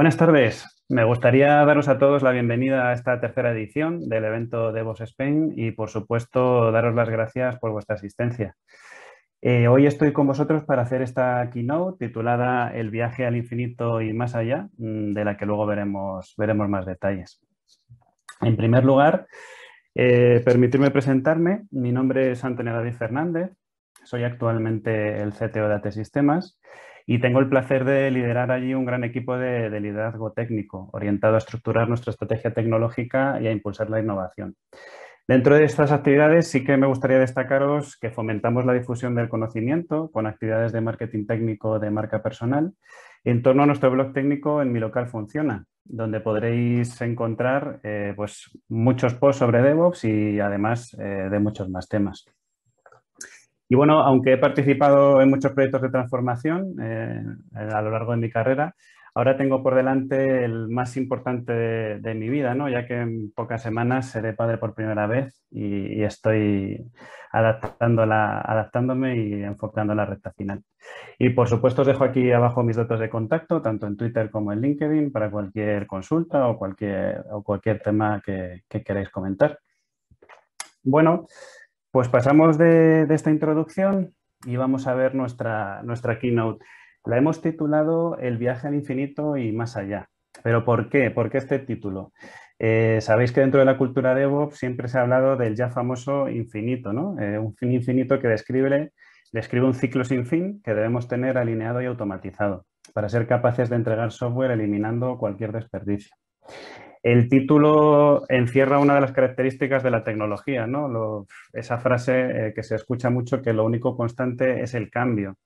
Buenas tardes. Me gustaría daros a todos la bienvenida a esta tercera edición del evento DevOps Spain y, por supuesto, daros las gracias por vuestra asistencia. Eh, hoy estoy con vosotros para hacer esta keynote titulada El viaje al infinito y más allá, mm, de la que luego veremos, veremos más detalles. En primer lugar, eh, permitirme presentarme. Mi nombre es Antonio David Fernández. Soy actualmente el CTO de AT Sistemas. Y tengo el placer de liderar allí un gran equipo de, liderazgo técnico, orientado a estructurar nuestra estrategia tecnológica y a impulsar la innovación. Dentro de estas actividades sí que me gustaría destacaros que fomentamos la difusión del conocimiento con actividades de marketing técnico de marca personal en torno a nuestro blog técnico en Mi Local Funciona, donde podréis encontrar eh, pues, muchos posts sobre DevOps y además eh, de muchos más temas. Y bueno, aunque he participado en muchos proyectos de transformación eh, a lo largo de mi carrera, ahora tengo por delante el más importante de, mi vida, ¿no? ya que en pocas semanas seré padre por primera vez y, estoy adaptándome y enfocando la recta final. Y por supuesto os dejo aquí abajo mis datos de contacto, tanto en Twitter como en LinkedIn, para cualquier consulta o cualquier, o cualquier tema que, que queráis comentar. Bueno, pues pasamos de, esta introducción y vamos a ver nuestra, nuestra keynote. La hemos titulado El viaje al infinito y más allá. ¿Pero por qué? ¿Por qué este título? Eh, sabéis que dentro de la cultura DevOps siempre se ha hablado del ya famoso infinito, ¿no? Eh, un fin infinito que describe, describe un ciclo sin fin que debemos tener alineado y automatizado para ser capaces de entregar software eliminando cualquier desperdicio. El título encierra una de las características de la tecnología, ¿no? esa frase eh, que se escucha mucho que lo único constante es el cambio.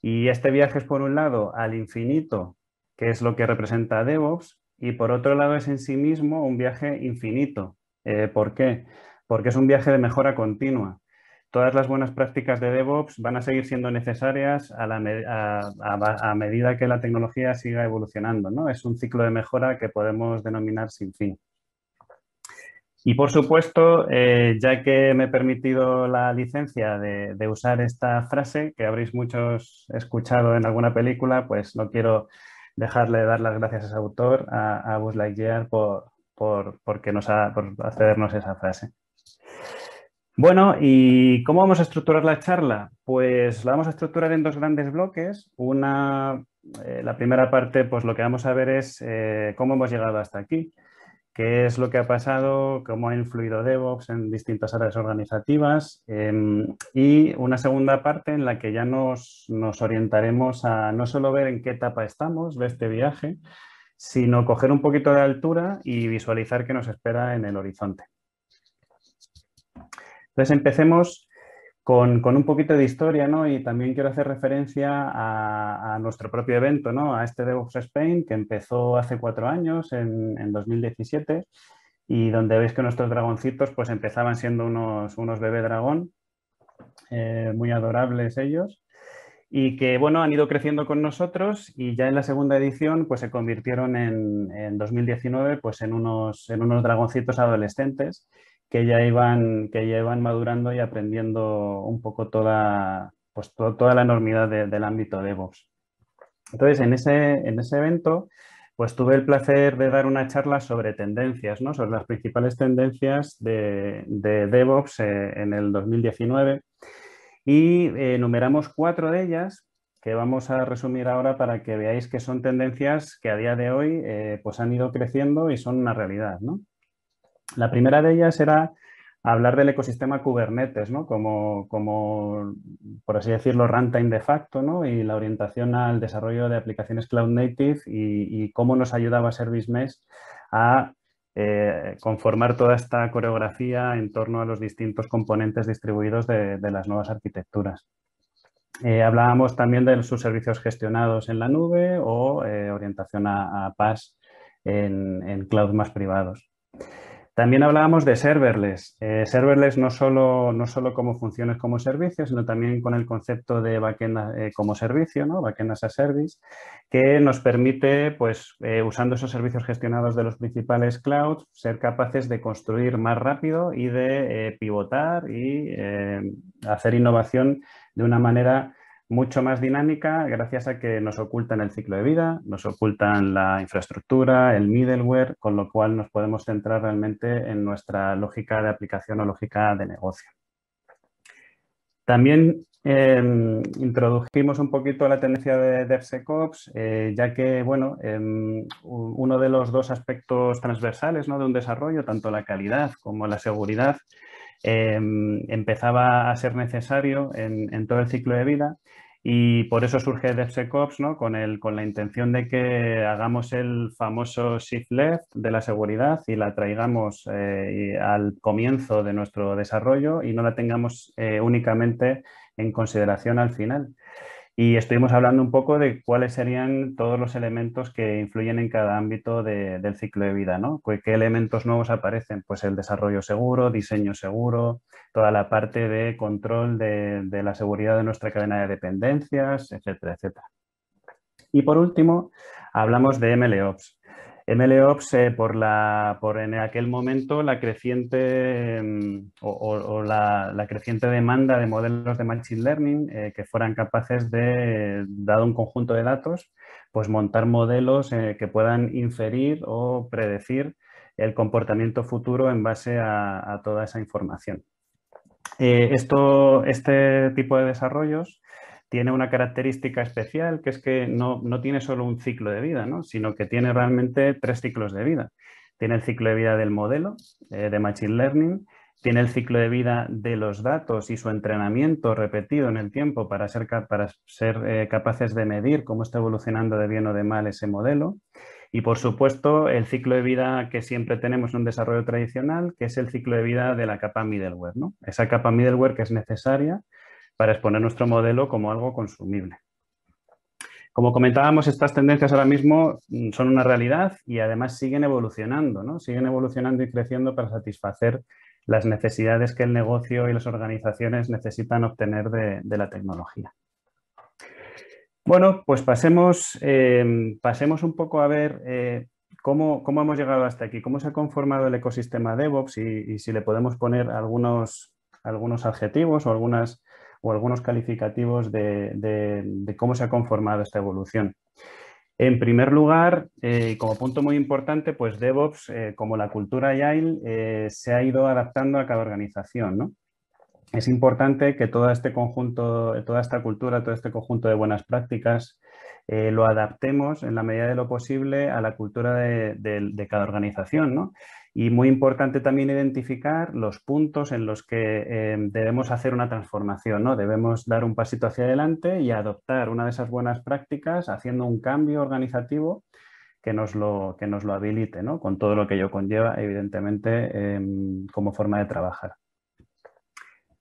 Y este viaje es por un lado al infinito, que es lo que representa DevOps, y por otro lado es en sí mismo un viaje infinito. Eh, ¿Por qué? Porque es un viaje de mejora continua todas las buenas prácticas de DevOps van a seguir siendo necesarias a, medida que la tecnología siga evolucionando. Es un ciclo de mejora que podemos denominar sin fin. Y por supuesto, eh, ya que me he permitido la licencia de, usar esta frase, que habréis muchos escuchado en alguna película, pues no quiero dejarle dar las gracias a ese autor, a, Buzz Lightyear, por, por, porque nos ha, esa frase. Bueno, ¿y cómo vamos a estructurar la charla? Pues la vamos a estructurar en dos grandes bloques. Una, eh, la primera parte, pues lo que vamos a ver es eh, cómo hemos llegado hasta aquí, qué es lo que ha pasado, cómo ha influido DevOps en distintas áreas organizativas em, y una segunda parte en la que ya nos, nos orientaremos a no solo ver en qué etapa estamos de este viaje, sino coger un poquito de altura y visualizar qué nos espera en el horizonte. Entonces empecemos con, un poquito de historia, Y también quiero hacer referencia a, nuestro propio evento, A este DevOps Spain que empezó hace cuatro años, en, 2017, y donde veis que nuestros dragoncitos pues empezaban siendo unos, unos bebé dragón, eh, muy adorables ellos y que bueno, han ido creciendo con nosotros y ya en la segunda edición pues se convirtieron en, 2019 pues en unos, en unos dragoncitos adolescentes que ya iban, que madurando y aprendiendo un poco toda, pues, toda la enormidad del ámbito DevOps. Entonces, en ese, en ese evento, pues tuve el placer de dar una charla sobre tendencias, ¿no? sobre las principales tendencias de, de DevOps eh, en el 2019 y eh, enumeramos cuatro de ellas que vamos a resumir ahora para que veáis que son tendencias que a día de hoy eh, pues han ido creciendo y son una realidad. ¿no? La primera de ellas era hablar del ecosistema Kubernetes, ¿no? como, por así decirlo, runtime de facto, ¿no? y la orientación al desarrollo de aplicaciones cloud native y, cómo nos ayudaba Service Mesh a eh, conformar toda esta coreografía en torno a los distintos componentes distribuidos de, las nuevas arquitecturas. Eh, hablábamos también de sus servicios gestionados en la nube o eh, orientación a, PaaS en cloud más privados. También hablábamos de serverless. Eh, serverless no solo, no como funciones como servicio, sino también con el concepto de backend eh, como servicio, ¿no? backend as a service, que nos permite, pues, eh, usando esos servicios gestionados de los principales clouds, ser capaces de construir más rápido y de pivotar y hacer innovación de una manera mucho más dinámica gracias a que nos ocultan el ciclo de vida, nos ocultan la infraestructura, el middleware, con lo cual nos podemos centrar realmente en nuestra lógica de aplicación o lógica de negocio. También em, introdujimos un poquito la tendencia de DevSecOps, eh, ya que, bueno, em, uno de los dos aspectos transversales ¿no? de un desarrollo, tanto la calidad como la seguridad, Em, empezaba a ser necesario en, todo el ciclo de vida y por eso surge DevSecOps ¿no? con, el, con la intención de que hagamos el famoso shift left de la seguridad y la traigamos eh, al comienzo de nuestro desarrollo y no la tengamos eh, únicamente en consideración al final. Y estuvimos hablando un poco de cuáles serían todos los elementos que influyen en cada ámbito del ciclo de vida, ¿no? ¿Qué elementos nuevos aparecen? Pues el desarrollo seguro, diseño seguro, toda la parte de control de, de la seguridad de nuestra cadena de dependencias, etcétera, etcétera. Y por último, hablamos de MLOps, MLOps, eh, por, la, por en aquel momento la creciente em, o, la, creciente demanda de modelos de Machine Learning eh, que fueran capaces de, dado un conjunto de datos, pues montar modelos eh, que puedan inferir o predecir el comportamiento futuro en base a, toda esa información. esto, este tipo de desarrollos tiene una característica especial que es que no, tiene solo un ciclo de vida, ¿no? sino que tiene realmente tres ciclos de vida. Tiene el ciclo de vida del modelo eh, de Machine Learning, tiene el ciclo de vida de los datos y su entrenamiento repetido en el tiempo para ser, eh, capaces de medir cómo está evolucionando de bien o de mal ese modelo. Y por supuesto, el ciclo de vida que siempre tenemos en un desarrollo tradicional, que es el ciclo de vida de la capa middleware. ¿no? Esa capa middleware que es necesaria para exponer nuestro modelo como algo consumible. Como comentábamos, estas tendencias ahora mismo mm, son una realidad y además siguen evolucionando, ¿no? Siguen evolucionando y creciendo para satisfacer las necesidades que el negocio y las organizaciones necesitan obtener de, la tecnología. Bueno, pues pasemos, em, pasemos un poco a ver eh, cómo, hemos llegado hasta aquí, cómo se ha conformado el ecosistema DevOps y, y si le podemos poner algunos, algunos adjetivos o algunas o algunos calificativos de, cómo se ha conformado esta evolución. En primer lugar, y eh, como punto muy importante, pues DevOps, eh, como la cultura Agile, eh, se ha ido adaptando a cada organización. ¿no? Es importante que todo este conjunto, toda esta cultura, todo este conjunto de buenas prácticas, lo adaptemos en la medida de lo posible a la cultura de, de cada organización. ¿no? Y muy importante también identificar los puntos en los que eh, debemos hacer una transformación, ¿no? Debemos dar un pasito hacia adelante y adoptar una de esas buenas prácticas haciendo un cambio organizativo que nos lo, que nos lo habilite, Con todo lo que ello conlleva, evidentemente, em, como forma de trabajar.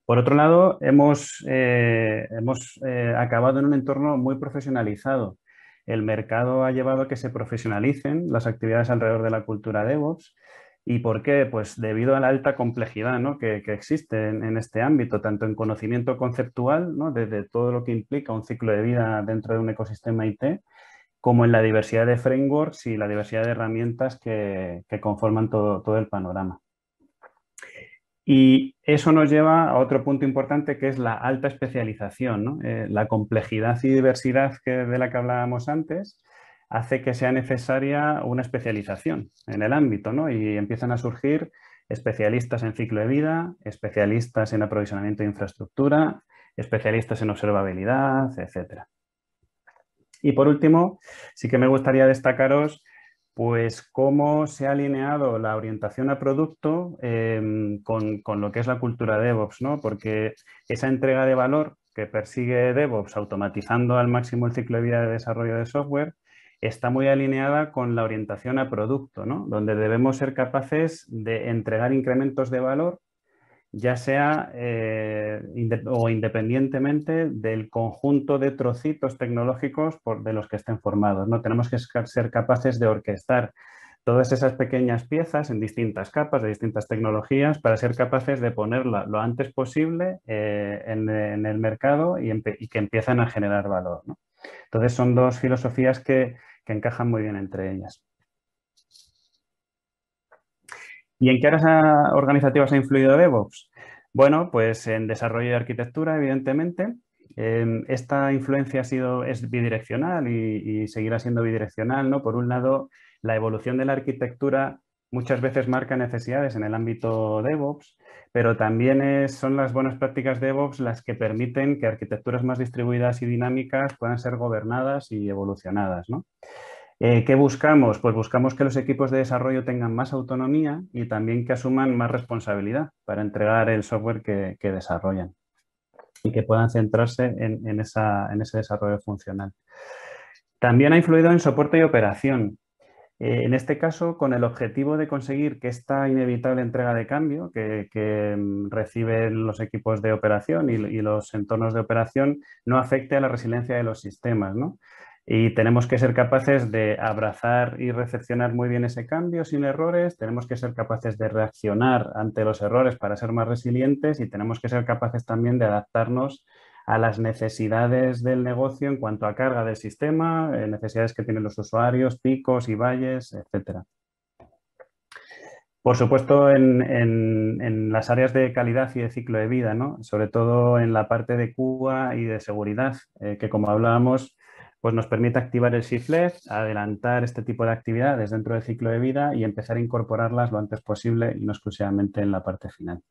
Por otro lado, hemos, eh, hemos eh, acabado en un entorno muy profesionalizado. El mercado ha llevado a que se profesionalicen las actividades alrededor de la cultura DevOps ¿Y por qué? Pues debido a la alta complejidad que, existe en, este ámbito, tanto en conocimiento conceptual, ¿no? desde todo lo que implica un ciclo de vida dentro de un ecosistema IT, como en la diversidad de frameworks y la diversidad de herramientas que, conforman todo, el panorama. Y eso nos lleva a otro punto importante que es la alta especialización, eh, la complejidad y diversidad de la que hablábamos antes, hace que sea necesaria una especialización en el ámbito, ¿no? Y empiezan a surgir especialistas en ciclo de vida, especialistas en aprovisionamiento de infraestructura, especialistas en observabilidad, etc. Y por último, sí que me gustaría destacaros pues cómo se ha alineado la orientación a producto em, con, con, lo que es la cultura DevOps, ¿no? Porque esa entrega de valor que persigue DevOps automatizando al máximo el ciclo de vida de desarrollo de software, está muy alineada con la orientación a producto, ¿no? donde debemos ser capaces de entregar incrementos de valor, ya sea eh, o independientemente del conjunto de trocitos tecnológicos por, de los que estén formados. ¿no? Tenemos que ser capaces de orquestar todas esas pequeñas piezas en distintas capas de distintas tecnologías para ser capaces de ponerla lo antes posible eh, en, el mercado y, y, que empiezan a generar valor. ¿no? Entonces son dos filosofías que, encajan muy bien entre ellas. ¿Y en qué áreas organizativas ha influido DevOps? Bueno, pues en desarrollo de arquitectura, evidentemente. Em, esta influencia ha sido, es bidireccional y, y, seguirá siendo bidireccional. ¿no? Por un lado, la evolución de la arquitectura muchas veces marca necesidades en el ámbito DevOps, pero también son las buenas prácticas DevOps las que permiten que arquitecturas más distribuidas y dinámicas puedan ser gobernadas y evolucionadas. ¿no? Eh, ¿Qué buscamos? Pues buscamos que los equipos de desarrollo tengan más autonomía y también que asuman más responsabilidad para entregar el software que, desarrollan y que puedan centrarse en, en ese desarrollo funcional. También ha influido en soporte y operación. Eh, en este caso, con el objetivo de conseguir que esta inevitable entrega de cambio que, mm, reciben los equipos de operación y, los entornos de operación no afecte a la resiliencia de los sistemas. ¿no? Y tenemos que ser capaces de abrazar y recepcionar muy bien ese cambio sin errores, tenemos que ser capaces de reaccionar ante los errores para ser más resilientes y tenemos que ser capaces también de adaptarnos a las necesidades del negocio en cuanto a carga del sistema, eh, necesidades que tienen los usuarios, picos y valles, etcétera. Por supuesto, en, las áreas de calidad y de ciclo de vida, sobre todo en la parte de Cuba y de seguridad, eh, que como hablábamos, pues nos permite activar el SIFLEF, adelantar este tipo de actividades dentro del ciclo de vida y empezar a incorporarlas lo antes posible y no exclusivamente en la parte final.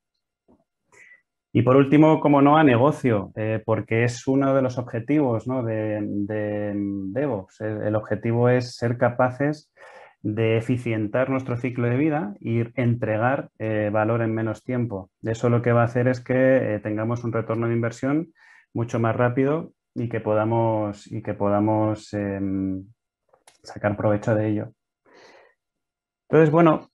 Y por último, como no, a negocio, eh, porque es uno de los objetivos de, de, DevOps. El objetivo es ser capaces de eficientar nuestro ciclo de vida y entregar eh, valor en menos tiempo. Eso lo que va a hacer es que eh, tengamos un retorno de inversión mucho más rápido y que podamos, y que podamos em, sacar provecho de ello. Entonces, bueno,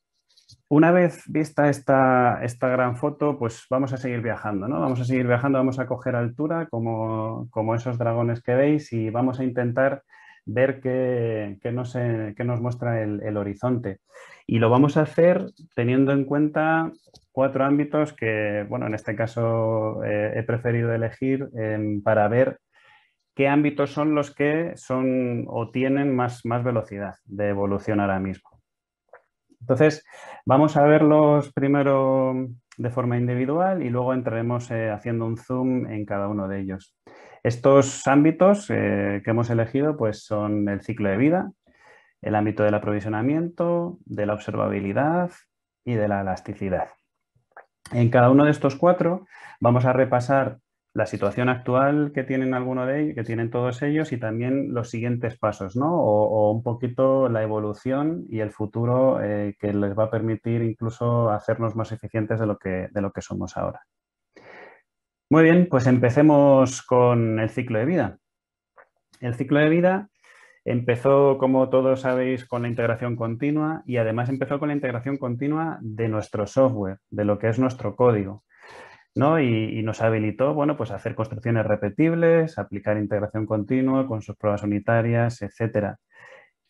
una vez vista esta, esta, gran foto, pues vamos a seguir viajando, ¿no? Vamos a seguir viajando, vamos a coger altura como, como esos dragones que veis y vamos a intentar ver qué, nos, nos, muestra el, horizonte. Y lo vamos a hacer teniendo en cuenta cuatro ámbitos que, bueno, en este caso eh, he preferido elegir em, para ver qué ámbitos son los que son o tienen más, más velocidad de evolución ahora mismo. Entonces, vamos a verlos primero de forma individual y luego entraremos eh, haciendo un zoom en cada uno de ellos. Estos ámbitos eh, que hemos elegido pues, son el ciclo de vida, el ámbito del aprovisionamiento, de la observabilidad y de la elasticidad. En cada uno de estos cuatro vamos a repasar la situación actual que tienen alguno de ellos, que tienen todos ellos y también los siguientes pasos, ¿no? O, un poquito la evolución y el futuro eh, que les va a permitir incluso hacernos más eficientes de lo que, de lo que somos ahora. Muy bien, pues empecemos con el ciclo de vida. El ciclo de vida empezó, como todos sabéis, con la integración continua y además empezó con la integración continua de nuestro software, de lo que es nuestro código. Y, nos habilitó bueno, pues a hacer construcciones repetibles, aplicar integración continua con sus pruebas unitarias, etc.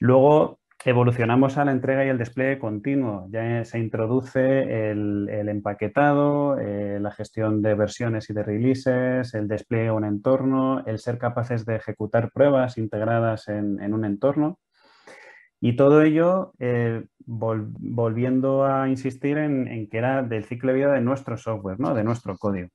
Luego evolucionamos a la entrega y el despliegue continuo. Ya se introduce el, empaquetado, eh, la gestión de versiones y de releases, el despliegue a un entorno, el ser capaces de ejecutar pruebas integradas en un entorno. Y todo ello eh, volviendo a insistir en, que era del ciclo de vida de nuestro software, de nuestro código.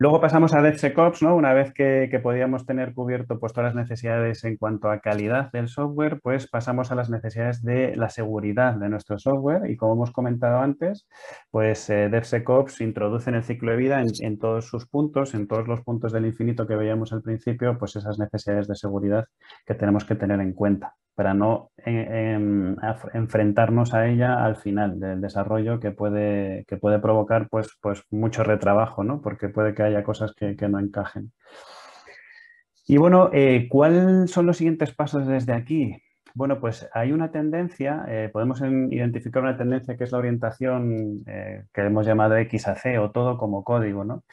Luego pasamos a DevSecOps, ¿no? Una vez que, podíamos tener cubierto pues, todas las necesidades en cuanto a calidad del software, pues pasamos a las necesidades de la seguridad de nuestro software. Y como hemos comentado antes, pues eh, DevSecOps introduce en el ciclo de vida en, en, todos sus puntos, en todos los puntos del infinito que veíamos al principio, pues esas necesidades de seguridad que tenemos que tener en cuenta para no eh, em, enfrentarnos a ella al final del desarrollo que puede, que puede provocar pues, pues mucho retrabajo, ¿no? porque puede que haya cosas que, no encajen. Y bueno, eh, ¿cuáles son los siguientes pasos desde aquí? Bueno, pues hay una tendencia, eh, podemos identificar una tendencia que es la orientación que hemos llamado X a C o todo como código, ¿no?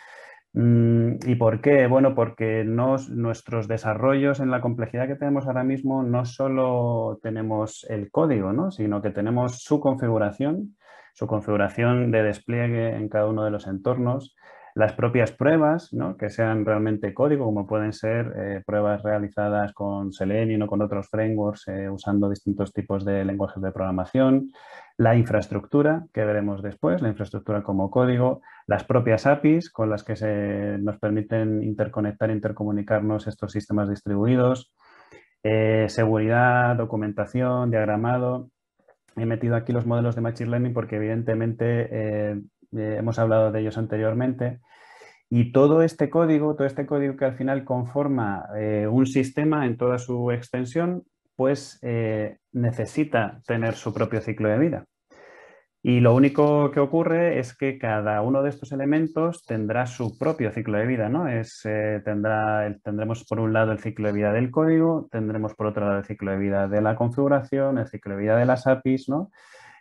Mm, ¿Y por qué? Bueno, porque nuestros desarrollos en la complejidad que tenemos ahora mismo no solo tenemos el código, ¿no? sino que tenemos su configuración, su configuración de despliegue en cada uno de los entornos, las propias pruebas, ¿no? que sean realmente código, como pueden ser eh, pruebas realizadas con Selenium o con otros frameworks eh, usando distintos tipos de lenguajes de programación, la infraestructura, que veremos después, la infraestructura como código, las propias APIs con las que se nos permiten interconectar, intercomunicarnos estos sistemas distribuidos, eh, seguridad, documentación, diagramado. He metido aquí los modelos de Machine Learning porque evidentemente eh, eh, hemos hablado de ellos anteriormente. Y todo este código, todo este código que al final conforma un sistema en toda su extensión, pues necesita tener su propio ciclo de vida. Y lo único que ocurre es que cada uno de estos elementos tendrá su propio ciclo de vida, ¿no? Es, eh, tendremos por un lado el ciclo de vida del código, tendremos por otro lado el ciclo de vida de la configuración, el ciclo de vida de las APIs, ¿no?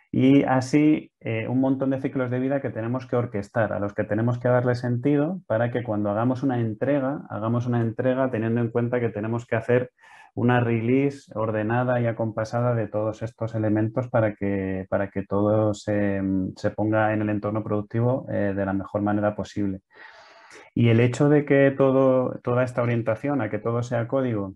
Y así eh, un montón de ciclos de vida que tenemos que orquestar, a los que tenemos que darle sentido para que cuando hagamos una entrega, hagamos una entrega teniendo en cuenta que tenemos que hacer una release ordenada y acompasada de todos estos elementos para que, para que todo se, ponga en el entorno productivo eh, de la mejor manera posible. Y el hecho de que todo, toda esta orientación a que todo sea código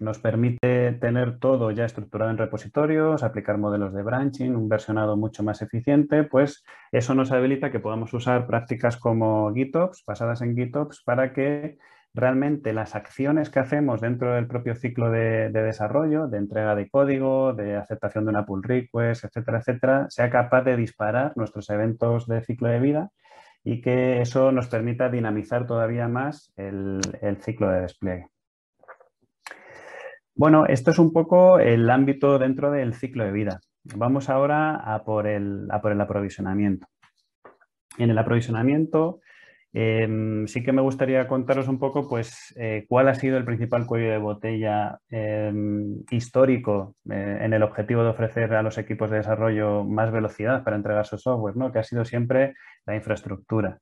nos permite tener todo ya estructurado en repositorios, aplicar modelos de branching, un versionado mucho más eficiente, pues eso nos habilita que podamos usar prácticas como GitOps, basadas en GitOps, para que realmente las acciones que hacemos dentro del propio ciclo de, desarrollo, de entrega de código, de aceptación de una pull request, etcétera, etcétera, sea capaz de disparar nuestros eventos de ciclo de vida y que eso nos permita dinamizar todavía más el, ciclo de despliegue. Bueno, esto es un poco el ámbito dentro del ciclo de vida. Vamos ahora a por a por el aprovisionamiento. En el aprovisionamiento, Em, sí que me gustaría contaros un poco pues, eh, cuál ha sido el principal cuello de botella em, histórico eh, en el objetivo de ofrecer a los equipos de desarrollo más velocidad para entregar su software, que ha sido siempre la infraestructura.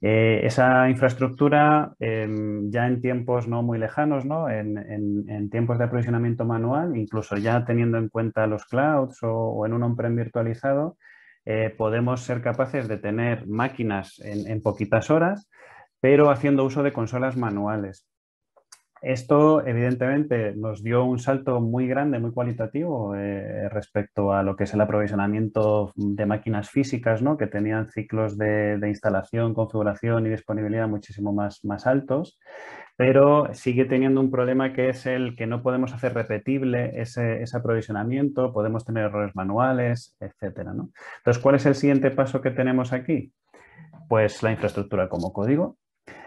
Eh, esa infraestructura em, ya en tiempos no muy lejanos, ¿no? En, tiempos de aprovisionamiento manual, incluso ya teniendo en cuenta los clouds o en un on-prem virtualizado, eh, podemos ser capaces de tener máquinas en, poquitas horas, pero haciendo uso de consolas manuales. Esto, evidentemente, nos dio un salto muy grande, muy cualitativo eh, respecto a lo que es el aprovisionamiento de máquinas físicas, que tenían ciclos de, instalación, configuración y disponibilidad muchísimo más, más altos pero sigue teniendo un problema que es el que no podemos hacer repetible ese, aprovisionamiento, podemos tener errores manuales, etc. ¿no? Entonces, ¿cuál es el siguiente paso que tenemos aquí? Pues la infraestructura como código.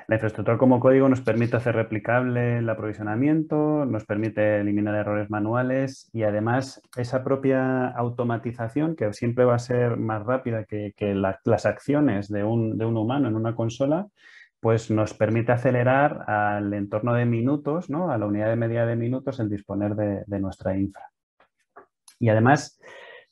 La infraestructura como código nos permite hacer replicable el aprovisionamiento, nos permite eliminar errores manuales y además esa propia automatización que siempre va a ser más rápida que, las acciones de un humano en una consola, pues nos permite acelerar al entorno de minutos, ¿no? a la unidad de media de minutos, el disponer de, nuestra infra. Y además,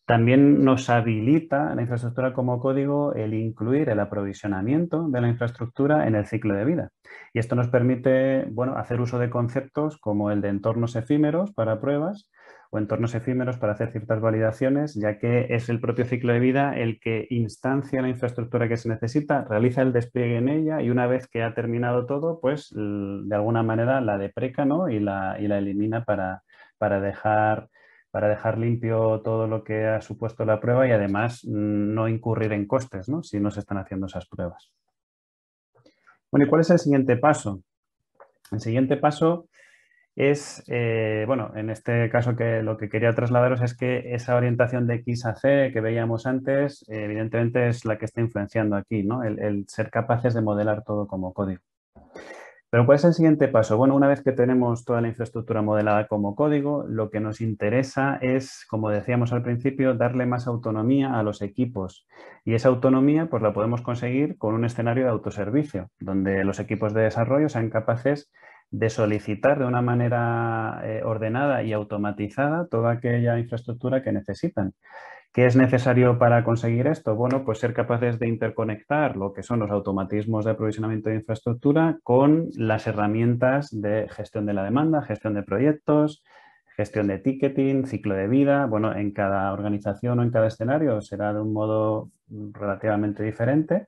también nos habilita la infraestructura como código el incluir el aprovisionamiento de la infraestructura en el ciclo de vida. Y esto nos permite hacer uso de conceptos como el de entornos efímeros para pruebas o entornos efímeros para hacer ciertas validaciones, ya que es el propio ciclo de vida el que instancia la infraestructura que se necesita, realiza el despliegue en ella y una vez que ha terminado todo, pues de alguna manera la depreca y, la, elimina para, dejar para dejar limpio todo lo que ha supuesto la prueba y además mm, no incurrir en costes si no se están haciendo esas pruebas. Bueno, ¿y cuál es el siguiente paso? El siguiente paso es, eh, bueno, en este caso que lo que quería trasladaros es que esa orientación de X a C que veíamos antes, eh, evidentemente es la que está influenciando aquí, ¿no? El, ser capaces de modelar todo como código. Pero ¿cuál es el siguiente paso? Bueno, una vez que tenemos toda la infraestructura modelada como código, lo que nos interesa es, como decíamos al principio, darle más autonomía a los equipos. Y esa autonomía pues la podemos conseguir con un escenario de autoservicio, donde los equipos de desarrollo sean capaces de solicitar de una manera eh, ordenada y automatizada toda aquella infraestructura que necesitan. ¿Qué es necesario para conseguir esto? Bueno, pues ser capaces de interconectar lo que son los automatismos de aprovisionamiento de infraestructura con las herramientas de gestión de la demanda, gestión de proyectos, gestión de ticketing, ciclo de vida. Bueno, en cada organización o en cada escenario será de un modo relativamente diferente,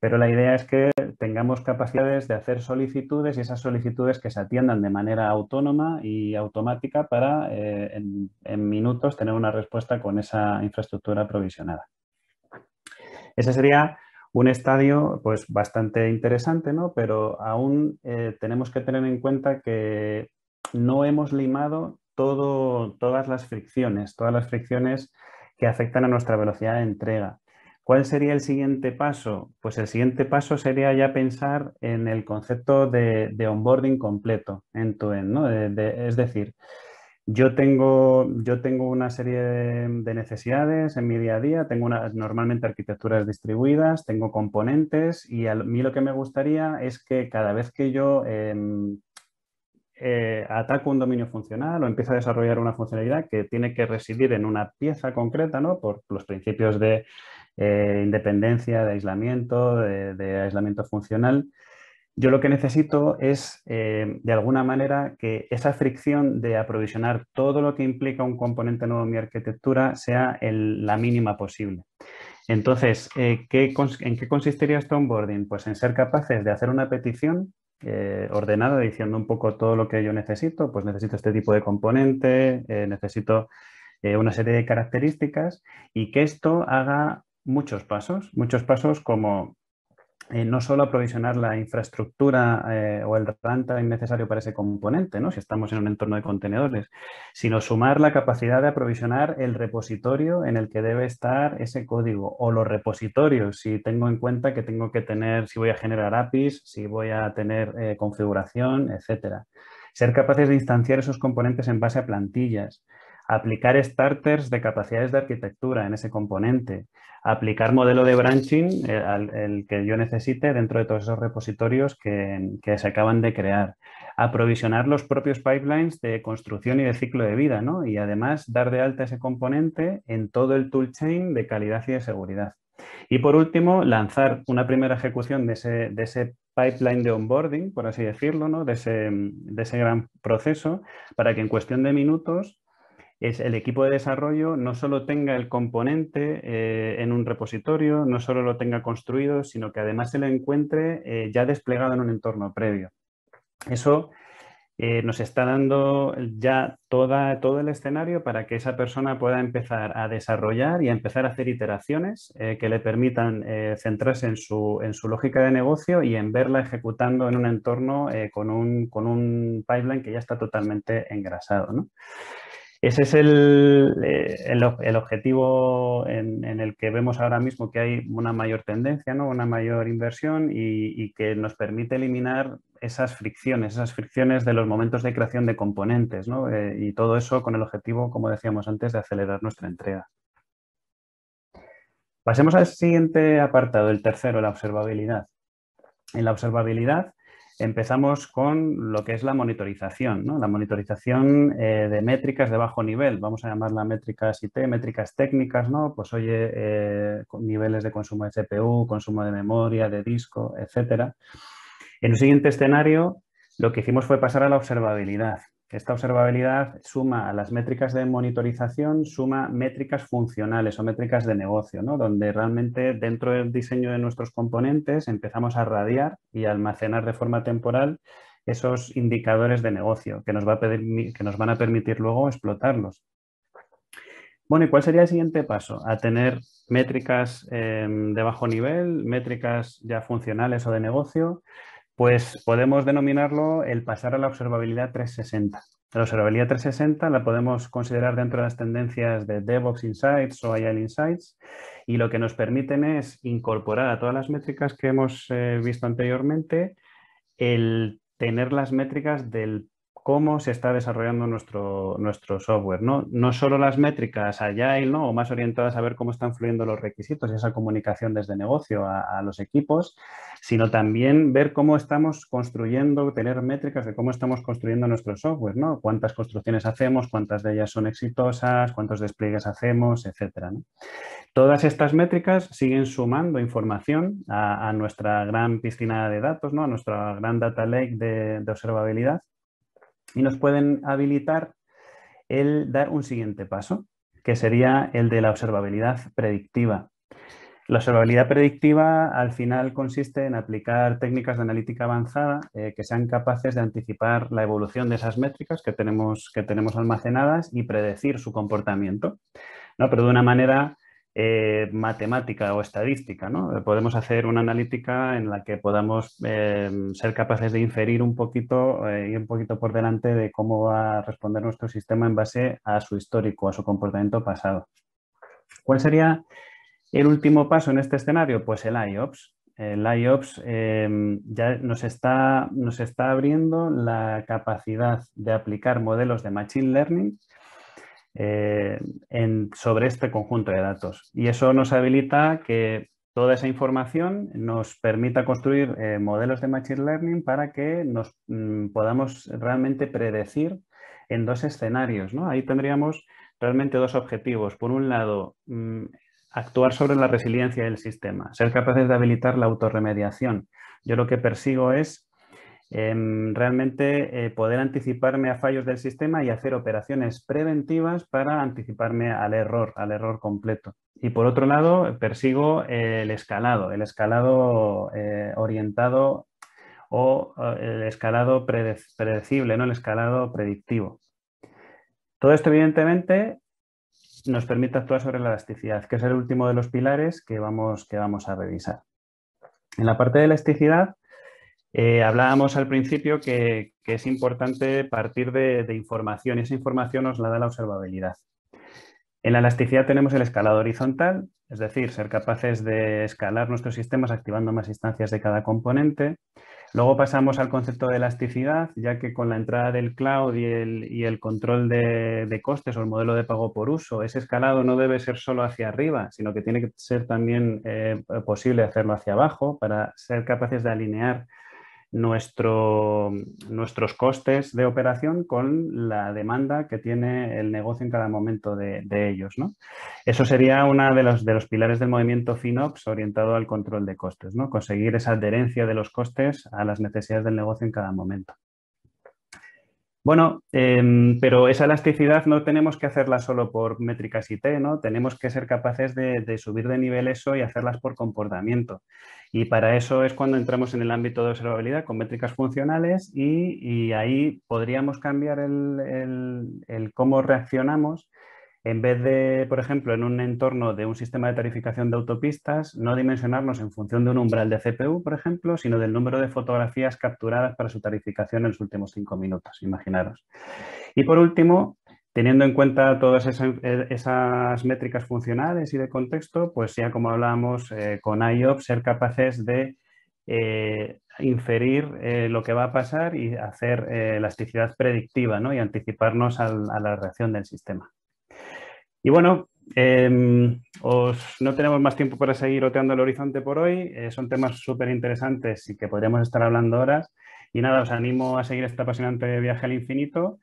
pero la idea es que tengamos capacidades de hacer solicitudes y esas solicitudes que se atiendan de manera autónoma y automática para eh, en, minutos tener una respuesta con esa infraestructura provisionada. Ese sería un estadio pues bastante interesante, ¿no? Pero aún eh, tenemos que tener en cuenta que no hemos limado todo, todas las fricciones, todas las fricciones que afectan a nuestra velocidad de entrega. ¿Cuál sería el siguiente paso? Pues el siguiente paso sería ya pensar en el concepto de, onboarding completo, en tu end, es decir, yo tengo, yo tengo una serie de, necesidades en mi día a día, tengo normalmente arquitecturas distribuidas, tengo componentes y a mí lo que me gustaría es que cada vez que yo em, eh, ataco un dominio funcional o empiezo a desarrollar una funcionalidad que tiene que residir en una pieza concreta, ¿no? Por los principios de eh, independencia, de aislamiento, de, aislamiento funcional. Yo lo que necesito es, eh, de alguna manera, que esa fricción de aprovisionar todo lo que implica un componente nuevo en mi arquitectura sea la mínima posible. Entonces, ¿en qué consistiría este onboarding? Pues en ser capaces de hacer una petición eh, ordenada diciendo un poco todo lo que yo necesito, pues necesito este tipo de componente, eh, necesito eh, una serie de características y que esto haga muchos pasos, muchos pasos como eh, no solo aprovisionar la infraestructura eh, o el runtime necesario para ese componente, ¿no? si estamos en un entorno de contenedores, sino sumar la capacidad de aprovisionar el repositorio en el que debe estar ese código o los repositorios, si tengo en cuenta que tengo que tener, si voy a generar APIs, si voy a tener eh, configuración, etc. Ser capaces de instanciar esos componentes en base a plantillas, aplicar starters de capacidades de arquitectura en ese componente, aplicar modelo de branching, eh, el, que yo necesite dentro de todos esos repositorios que, se acaban de crear, aprovisionar los propios pipelines de construcción y de ciclo de vida, ¿no? y además dar de alta ese componente en todo el toolchain de calidad y de seguridad. Y por último, lanzar una primera ejecución de ese, pipeline de onboarding, por así decirlo, ¿no? de, ese, de ese gran proceso, para que en cuestión de minutos es el equipo de desarrollo no solo tenga el componente eh, en un repositorio, no solo lo tenga construido, sino que además se lo encuentre eh, ya desplegado en un entorno previo. Eso eh, nos está dando ya toda, todo el escenario para que esa persona pueda empezar a desarrollar y a empezar a hacer iteraciones que le permitan centrarse en su, lógica de negocio y en verla ejecutando en un entorno con un, con, un, pipeline que ya está totalmente engrasado. Ese es el, eh, objetivo en, el que vemos ahora mismo que hay una mayor tendencia, ¿no? una mayor inversión y, que nos permite eliminar esas fricciones, esas fricciones de los momentos de creación de componentes eh, y todo eso con el objetivo, como decíamos antes, de acelerar nuestra entrega. Pasemos al siguiente apartado, el tercero, la observabilidad. En la observabilidad Empezamos con lo que es la monitorización, la monitorización eh, de métricas de bajo nivel, vamos a llamarla métricas IT, métricas técnicas, ¿no? pues oye, eh, niveles de consumo de CPU, consumo de memoria, de disco, etc. En el siguiente escenario, lo que hicimos fue pasar a la observabilidad. Esta observabilidad suma a las métricas de monitorización, suma métricas funcionales o métricas de negocio, ¿no? donde realmente dentro del diseño de nuestros componentes empezamos a radiar y a almacenar de forma temporal esos indicadores de negocio que nos, va a que nos van a permitir luego explotarlos. Bueno, ¿y cuál sería el siguiente paso? A tener métricas em, de bajo nivel, métricas ya funcionales o de negocio, pues podemos denominarlo el pasar a la observabilidad 360. La observabilidad 360 la podemos considerar dentro de las tendencias de DevOps Insights o AI Insights y lo que nos permiten es incorporar a todas las métricas que hemos eh, visto anteriormente el tener las métricas del cómo se está desarrollando nuestro, nuestro software. ¿no? no solo las métricas agile ¿no? o más orientadas a ver cómo están fluyendo los requisitos y esa comunicación desde negocio a, los equipos, sino también ver cómo estamos construyendo, tener métricas de cómo estamos construyendo nuestro software, ¿no? cuántas construcciones hacemos, cuántas de ellas son exitosas, cuántos despliegues hacemos, Etcétera. Todas estas métricas siguen sumando información a, nuestra gran piscina de datos, ¿no? a nuestra gran data lake de observabilidad y nos pueden habilitar el dar un siguiente paso, que sería el de la observabilidad predictiva. La observabilidad predictiva al final consiste en aplicar técnicas de analítica avanzada eh, que sean capaces de anticipar la evolución de esas métricas que tenemos, que tenemos almacenadas y predecir su comportamiento, ¿no? pero de una manera eh, matemática o estadística. ¿no? Eh, podemos hacer una analítica en la que podamos em, ser capaces de inferir un poquito eh, y un poquito por delante de cómo va a responder nuestro sistema en base a su histórico, a su comportamiento pasado. ¿Cuál sería el último paso en este escenario? Pues el IOPS. El IOPS em, ya nos está, nos está abriendo la capacidad de aplicar modelos de Machine Learning eh, sobre este conjunto de datos. Y eso nos habilita que toda esa información nos permita construir eh, modelos de Machine Learning para que nos mm, podamos realmente predecir en dos escenarios. ¿no? Ahí tendríamos realmente dos objetivos. Por un lado, mm, actuar sobre la resiliencia del sistema, ser capaces de habilitar la autorremediación. Yo lo que persigo es Em, realmente eh, poder anticiparme a fallos del sistema y hacer operaciones preventivas para anticiparme al error, al error completo. Y por otro lado, persigo el escalado, el escalado eh, orientado o eh, el escalado predecible, ¿no? el escalado predictivo. Todo esto, evidentemente, nos permite actuar sobre la elasticidad, que es el último de los pilares que vamos, que vamos a revisar. En la parte de elasticidad, eh, hablábamos al principio que, es importante partir de, información y esa información nos la da la observabilidad. En la elasticidad tenemos el escalado horizontal, es decir, ser capaces de escalar nuestros sistemas activando más instancias de cada componente. Luego pasamos al concepto de elasticidad, ya que con la entrada del cloud y el, control de, costes o el modelo de pago por uso, ese escalado no debe ser solo hacia arriba, sino que tiene que ser también eh, posible hacerlo hacia abajo para ser capaces de alinear nuestro, nuestros costes de operación con la demanda que tiene el negocio en cada momento de, ellos. ¿no? Eso sería uno de los, de los pilares del movimiento FinOps orientado al control de costes, ¿no? conseguir esa adherencia de los costes a las necesidades del negocio en cada momento. Bueno, em, pero esa elasticidad no tenemos que hacerla solo por métricas IT, ¿no? Tenemos que ser capaces de, subir de nivel eso y hacerlas por comportamiento. Y para eso es cuando entramos en el ámbito de observabilidad con métricas funcionales y, ahí podríamos cambiar el cómo reaccionamos en vez de, por ejemplo, en un entorno de un sistema de tarificación de autopistas, no dimensionarnos en función de un umbral de CPU, por ejemplo, sino del número de fotografías capturadas para su tarificación en los últimos cinco minutos, imaginaros. Y por último, teniendo en cuenta todas esas, métricas funcionales y de contexto, pues ya como hablábamos eh, con IOP, ser capaces de eh, inferir eh, lo que va a pasar y hacer elasticidad predictiva ¿no? y anticiparnos a la reacción del sistema. Y bueno, em, os, no tenemos más tiempo para seguir oteando el horizonte por hoy. Eh, son temas súper interesantes y que podríamos estar hablando horas. Y nada, os animo a seguir este apasionante viaje al infinito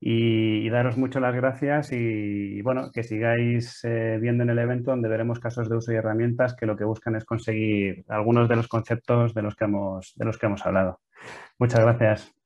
y, daros mucho las gracias y, bueno, que sigáis eh, viendo en el evento donde veremos casos de uso y herramientas que lo que buscan es conseguir algunos de los conceptos de los que de los que hemos hablado. Muchas gracias.